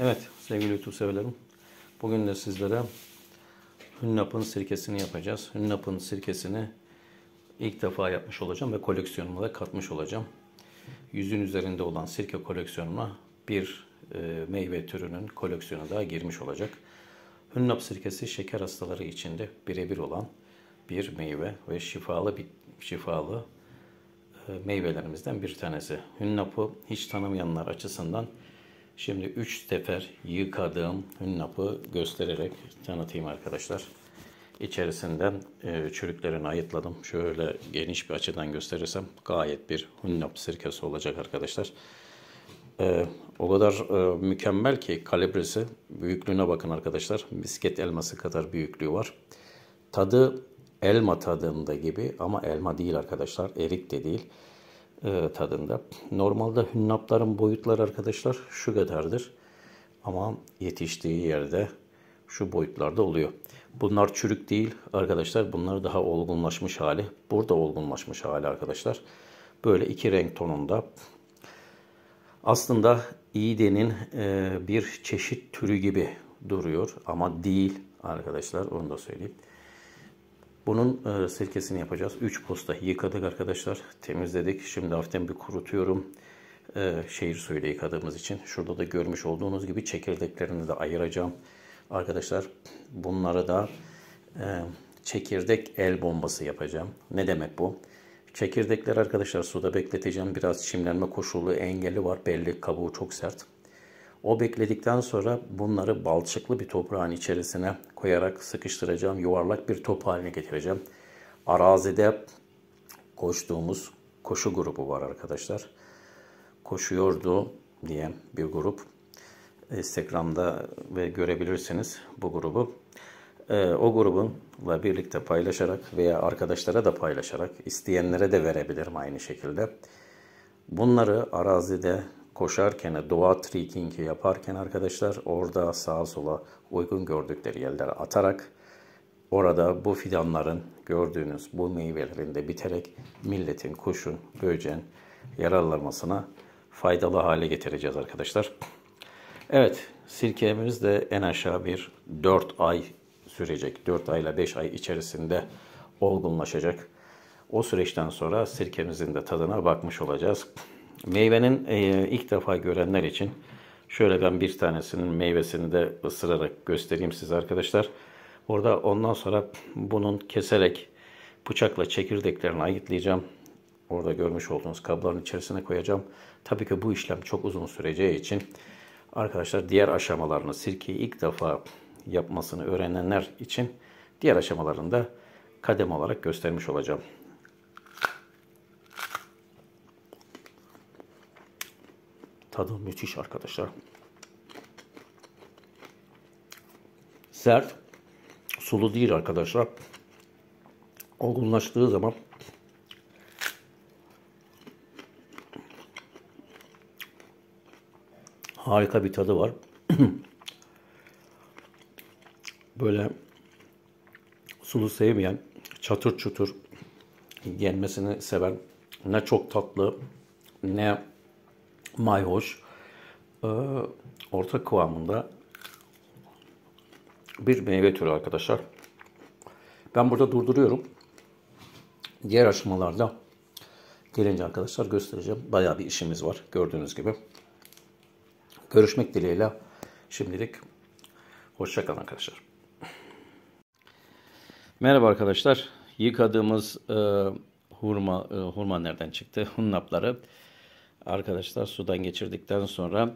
Evet sevgili YouTube severlerim. Bugün de sizlere hünnapın sirkesini yapacağız. Hünnapın sirkesini ilk defa yapmış olacağım ve koleksiyonuma da katmış olacağım. Yüzün üzerinde olan sirke koleksiyonuma bir e, meyve türünün koleksiyonu daha girmiş olacak. Hünnap sirkesi şeker hastaları içinde birebir olan bir meyve ve şifalı bir şifalı e, meyvelerimizden bir tanesi. Hünnapı hiç tanımayanlar açısından Şimdi 3 sefer yıkadığım hünnapı göstererek tanıtayım arkadaşlar. İçerisinden e, çürüklerini ayıtladım. Şöyle geniş bir açıdan gösterirsem gayet bir hünnap sirkesi olacak arkadaşlar. E, o kadar e, mükemmel ki kalibresi. Büyüklüğüne bakın arkadaşlar. misket elması kadar büyüklüğü var. Tadı elma tadında gibi ama elma değil arkadaşlar. Erik de değil e, tadında. Normalde hünnapların boyutları arkadaşlar şu kadardır. Ama yetiştiği yerde şu boyutlarda oluyor. Bunlar çürük değil arkadaşlar. Bunlar daha olgunlaşmış hali. Burada olgunlaşmış hali arkadaşlar. Böyle iki renk tonunda. Aslında iğdenin e, bir çeşit türü gibi duruyor ama değil arkadaşlar onu da söyleyeyim. Bunun e, sirkesini yapacağız. 3 posta yıkadık arkadaşlar. Temizledik. Şimdi hafiften bir kurutuyorum. E, şehir suyuyla yıkadığımız için. Şurada da görmüş olduğunuz gibi çekirdeklerini de ayıracağım. Arkadaşlar bunları da e, çekirdek el bombası yapacağım. Ne demek bu? Çekirdekler arkadaşlar suda bekleteceğim. Biraz çimlenme koşulu engeli var. Belli kabuğu çok sert. O bekledikten sonra bunları balçıklı bir toprağın içerisine koyarak sıkıştıracağım. Yuvarlak bir top haline getireceğim. Arazide koştuğumuz koşu grubu var arkadaşlar. Koşuyordu diye bir grup. Instagram'da ve görebilirsiniz bu grubu. Ee, o grubunla birlikte paylaşarak veya arkadaşlara da paylaşarak isteyenlere de verebilirim aynı şekilde. Bunları arazide koşarken, doğa trekkingi yaparken arkadaşlar orada sağa sola uygun gördükleri yerlere atarak orada bu fidanların gördüğünüz bu meyvelerinde biterek milletin, kuşun, böceğin yararlanmasına faydalı hale getireceğiz arkadaşlar. Evet, sirkemiz de en aşağı bir 4 ay sürecek. 4 ayla 5 ay içerisinde olgunlaşacak. O süreçten sonra sirkemizin de tadına bakmış olacağız. Meyvenin e, ilk defa görenler için şöyle ben bir tanesinin meyvesini de ısırarak göstereyim size arkadaşlar. Orada ondan sonra bunun keserek bıçakla çekirdeklerini ayıtlayacağım. Orada görmüş olduğunuz kabların içerisine koyacağım. Tabii ki bu işlem çok uzun süreceği için arkadaşlar diğer aşamalarını sirkeyi ilk defa yapmasını öğrenenler için diğer aşamalarını da kadem olarak göstermiş olacağım. Tadı müthiş arkadaşlar. Sert, sulu değil arkadaşlar. Olgunlaştığı zaman harika bir tadı var. Böyle sulu sevmeyen, çatır çutur yenmesini seven, ne çok tatlı ne mayhoş, e, orta kıvamında bir meyve türü arkadaşlar. Ben burada durduruyorum. Diğer aşamalarda gelince arkadaşlar göstereceğim. Bayağı bir işimiz var gördüğünüz gibi. Görüşmek dileğiyle şimdilik hoşçakalın arkadaşlar. Merhaba arkadaşlar. Yıkadığımız e, hurma e, hurma nereden çıktı? Hunnapları arkadaşlar sudan geçirdikten sonra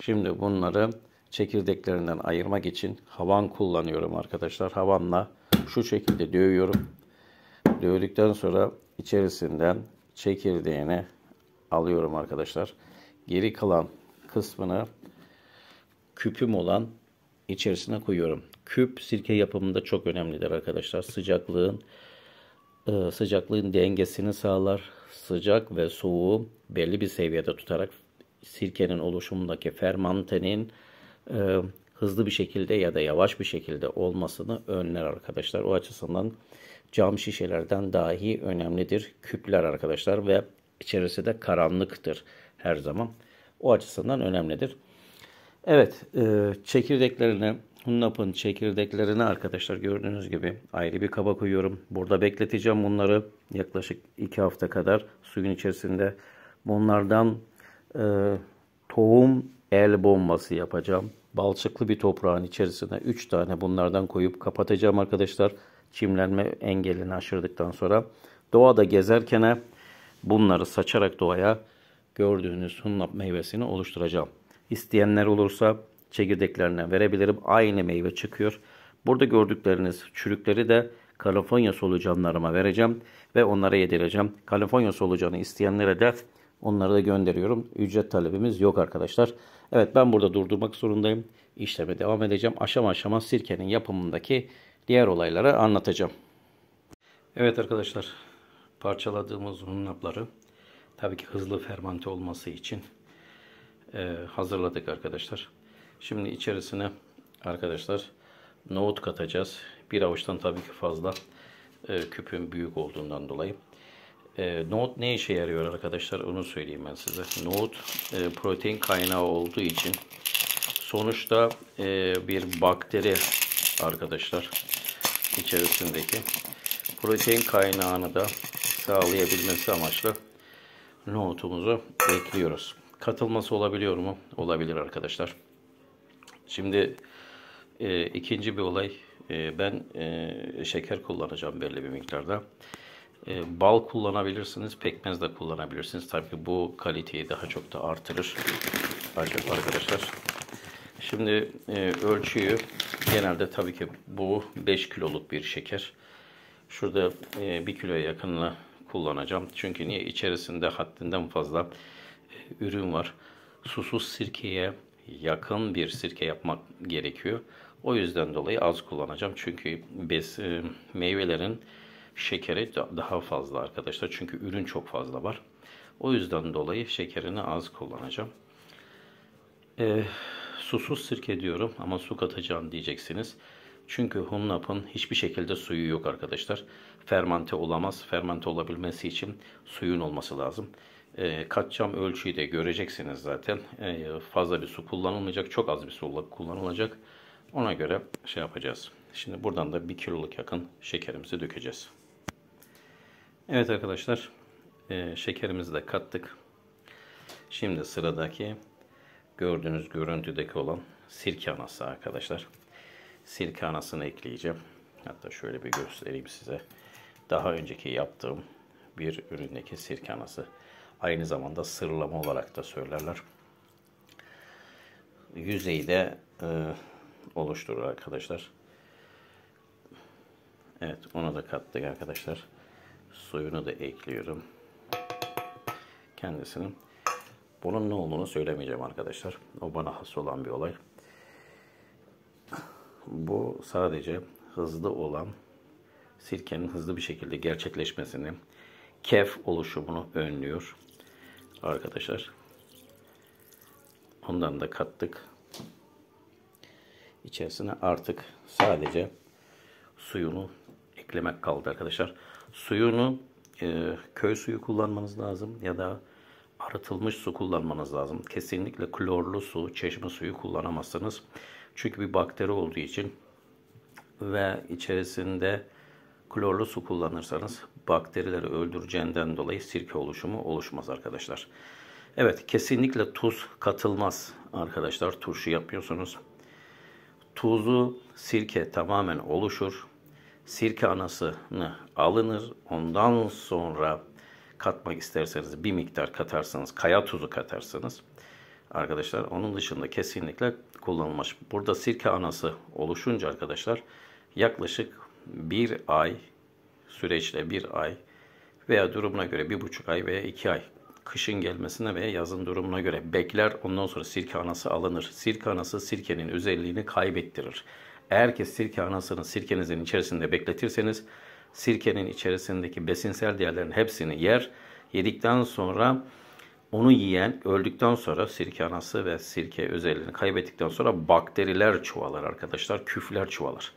şimdi bunları çekirdeklerinden ayırmak için havan kullanıyorum arkadaşlar. Havanla şu şekilde dövüyorum. Dövdükten sonra içerisinden çekirdeğini alıyorum arkadaşlar. Geri kalan kısmını küpüm olan içerisine koyuyorum. Küp sirke yapımında çok önemlidir arkadaşlar. Sıcaklığın e, sıcaklığın dengesini sağlar sıcak ve soğuğu belli bir seviyede tutarak sirkenin oluşumundaki fermantenin e, hızlı bir şekilde ya da yavaş bir şekilde olmasını önler arkadaşlar. O açısından cam şişelerden dahi önemlidir küpler arkadaşlar ve içerisi de karanlıktır her zaman. O açısından önemlidir. Evet, e, çekirdeklerini Hunnap'ın çekirdeklerini arkadaşlar gördüğünüz gibi ayrı bir kaba koyuyorum. Burada bekleteceğim bunları yaklaşık 2 hafta kadar suyun içerisinde. Bunlardan e, tohum el bombası yapacağım. Balçıklı bir toprağın içerisine 3 tane bunlardan koyup kapatacağım arkadaşlar. Çimlenme engelini aşırdıktan sonra doğada gezerken bunları saçarak doğaya gördüğünüz hunnap meyvesini oluşturacağım. İsteyenler olursa çekirdeklerine verebilirim. Aynı meyve çıkıyor. Burada gördükleriniz çürükleri de Kaliforniya solucanlarıma vereceğim ve onlara yedireceğim. Kaliforniya solucanı isteyenlere de onları da gönderiyorum. Ücret talebimiz yok arkadaşlar. Evet ben burada durdurmak zorundayım. İşleme devam edeceğim. Aşama aşama sirkenin yapımındaki diğer olayları anlatacağım. Evet arkadaşlar parçaladığımız hunlapları tabii ki hızlı fermante olması için hazırladık arkadaşlar. Şimdi içerisine arkadaşlar nohut katacağız. Bir avuçtan tabii ki fazla e, küpün büyük olduğundan dolayı. E, nohut ne işe yarıyor arkadaşlar onu söyleyeyim ben size. Nohut e, protein kaynağı olduğu için sonuçta e, bir bakteri arkadaşlar içerisindeki protein kaynağını da sağlayabilmesi amaçlı nohutumuzu ekliyoruz. Katılması olabiliyor mu? Olabilir arkadaşlar. Şimdi e, ikinci bir olay. E, ben e, şeker kullanacağım belli bir miktarda. E, bal kullanabilirsiniz, pekmez de kullanabilirsiniz. Tabii ki bu kaliteyi daha çok da artırır Acaba arkadaşlar. Şimdi e, ölçüyü genelde tabii ki bu 5 kiloluk bir şeker. Şurada e, 1 kiloya yakınına kullanacağım. Çünkü niye? içerisinde haddinden fazla e, ürün var. Susuz sirkeye yakın bir sirke yapmak gerekiyor. O yüzden dolayı az kullanacağım. Çünkü bez, e, meyvelerin şekeri daha fazla arkadaşlar. Çünkü ürün çok fazla var. O yüzden dolayı şekerini az kullanacağım. E, susuz sirke diyorum ama su katacağım diyeceksiniz. Çünkü hunnapın hiçbir şekilde suyu yok arkadaşlar. Fermente olamaz. Fermente olabilmesi için suyun olması lazım. E, katçam ölçüyü de göreceksiniz zaten. E, fazla bir su kullanılmayacak. Çok az bir su kullanılacak. Ona göre şey yapacağız. Şimdi buradan da 1 kiloluk yakın şekerimizi dökeceğiz. Evet arkadaşlar. E, şekerimizi de kattık. Şimdi sıradaki gördüğünüz görüntüdeki olan sirke anası arkadaşlar. Sirke anasını ekleyeceğim. Hatta şöyle bir göstereyim size. Daha önceki yaptığım bir üründeki sirke anası. Aynı zamanda sırlama olarak da söylerler. Yüzeyi de e, oluşturur arkadaşlar. Evet onu da kattık arkadaşlar. Suyunu da ekliyorum. Kendisinin. Bunun ne olduğunu söylemeyeceğim arkadaşlar. O bana has olan bir olay. Bu sadece hızlı olan sirkenin hızlı bir şekilde gerçekleşmesini, kef oluşumunu önlüyor arkadaşlar. Ondan da kattık. İçerisine artık sadece suyunu eklemek kaldı arkadaşlar. Suyunu e, köy suyu kullanmanız lazım ya da arıtılmış su kullanmanız lazım. Kesinlikle klorlu su, çeşme suyu kullanamazsınız. Çünkü bir bakteri olduğu için ve içerisinde klorlu su kullanırsanız bakterileri öldüreceğinden dolayı sirke oluşumu oluşmaz arkadaşlar. Evet kesinlikle tuz katılmaz arkadaşlar turşu yapıyorsunuz. Tuzu sirke tamamen oluşur. Sirke anasını alınır. Ondan sonra katmak isterseniz bir miktar katarsanız kaya tuzu katarsanız arkadaşlar onun dışında kesinlikle kullanılmaz. Burada sirke anası oluşunca arkadaşlar yaklaşık bir ay süreçle bir ay veya durumuna göre bir buçuk ay veya iki ay kışın gelmesine veya yazın durumuna göre bekler ondan sonra sirke anası alınır. Sirke anası sirkenin özelliğini kaybettirir. Eğer ki sirke anasını sirkenizin içerisinde bekletirseniz sirkenin içerisindeki besinsel değerlerin hepsini yer. Yedikten sonra onu yiyen öldükten sonra sirke anası ve sirke özelliğini kaybettikten sonra bakteriler çoğalır arkadaşlar. Küfler çoğalır.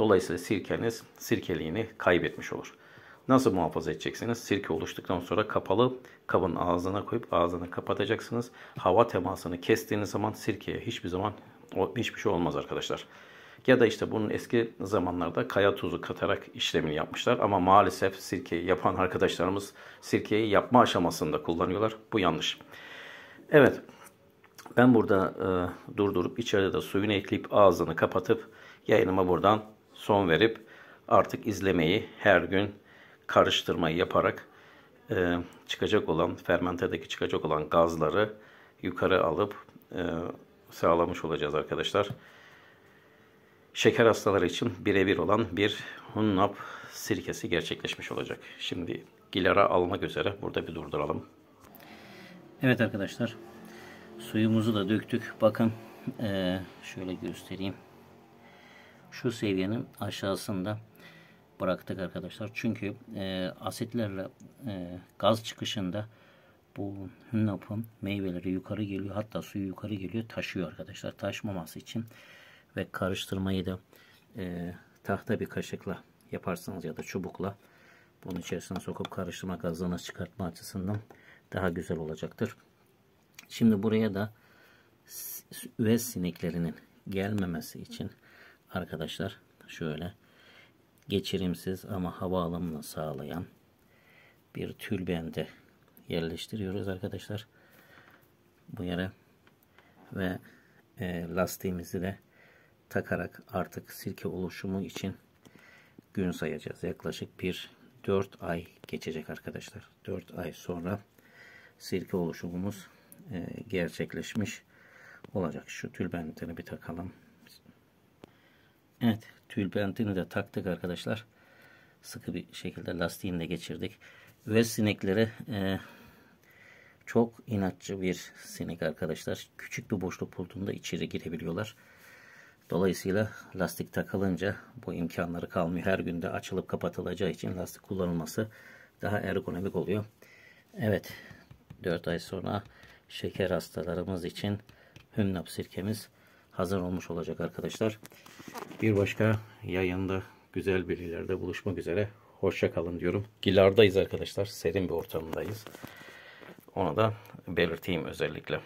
Dolayısıyla sirkeniz sirkeliğini kaybetmiş olur. Nasıl muhafaza edeceksiniz? Sirke oluştuktan sonra kapalı kabın ağzına koyup ağzını kapatacaksınız. Hava temasını kestiğiniz zaman sirkeye hiçbir zaman hiçbir şey olmaz arkadaşlar. Ya da işte bunun eski zamanlarda kaya tuzu katarak işlemini yapmışlar ama maalesef sirkeyi yapan arkadaşlarımız sirkeyi yapma aşamasında kullanıyorlar. Bu yanlış. Evet. Ben burada e, durdurup içeride de suyunu ekleyip ağzını kapatıp yayınıma buradan son verip artık izlemeyi her gün karıştırmayı yaparak e, çıkacak olan fermentedeki çıkacak olan gazları yukarı alıp e, sağlamış olacağız arkadaşlar. Şeker hastaları için birebir olan bir hunnap sirkesi gerçekleşmiş olacak. Şimdi gilara almak üzere burada bir durduralım. Evet arkadaşlar suyumuzu da döktük. Bakın ee, şöyle göstereyim şu seviyenin aşağısında bıraktık arkadaşlar. Çünkü e, asitlerle e, gaz çıkışında bu hünnapın meyveleri yukarı geliyor. Hatta suyu yukarı geliyor. Taşıyor arkadaşlar. Taşmaması için ve karıştırmayı da e, tahta bir kaşıkla yaparsanız ya da çubukla bunun içerisine sokup karıştırma gazını çıkartma açısından daha güzel olacaktır. Şimdi buraya da üvez sineklerinin gelmemesi için arkadaşlar şöyle geçirimsiz ama hava alımını sağlayan bir tülbente yerleştiriyoruz arkadaşlar bu yere ve e, lastiğimizi de takarak artık sirke oluşumu için gün sayacağız yaklaşık bir 4 ay geçecek arkadaşlar 4 ay sonra sirke oluşumumuz e, gerçekleşmiş olacak şu tülbentleri bir takalım Evet tülbentini de taktık arkadaşlar. Sıkı bir şekilde lastiğini de geçirdik. Ve sinekleri e, çok inatçı bir sinek arkadaşlar. Küçük bir boşluk bulduğunda içeri girebiliyorlar. Dolayısıyla lastik takılınca bu imkanları kalmıyor. Her günde açılıp kapatılacağı için lastik kullanılması daha ergonomik oluyor. Evet 4 ay sonra şeker hastalarımız için hümnap sirkemiz hazır olmuş olacak arkadaşlar. Bir başka yayında güzel bir bilgilerde buluşmak üzere. Hoşça kalın diyorum. Gilardayız arkadaşlar. Serin bir ortamındayız. Ona da belirteyim özellikle.